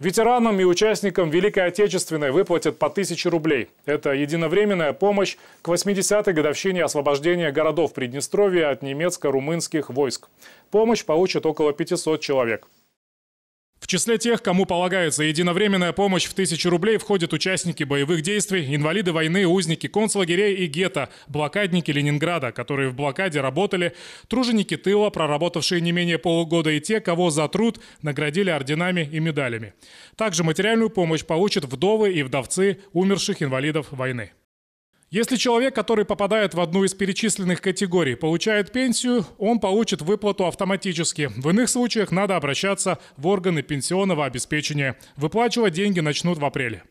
Ветеранам и участникам Великой Отечественной выплатят по 1000 рублей. Это единовременная помощь к 80-й годовщине освобождения городов Приднестровья от немецко-румынских войск. Помощь получат около 500 человек. В числе тех, кому полагается единовременная помощь в тысячу рублей, входят участники боевых действий, инвалиды войны, узники концлагерей и гетто, блокадники Ленинграда, которые в блокаде работали, труженики тыла, проработавшие не менее полугода, и те, кого за труд наградили орденами и медалями. Также материальную помощь получат вдовы и вдовцы умерших инвалидов войны. Если человек, который попадает в одну из перечисленных категорий, получает пенсию, он получит выплату автоматически. В иных случаях надо обращаться в органы пенсионного обеспечения. Выплачивать деньги начнут в апреле.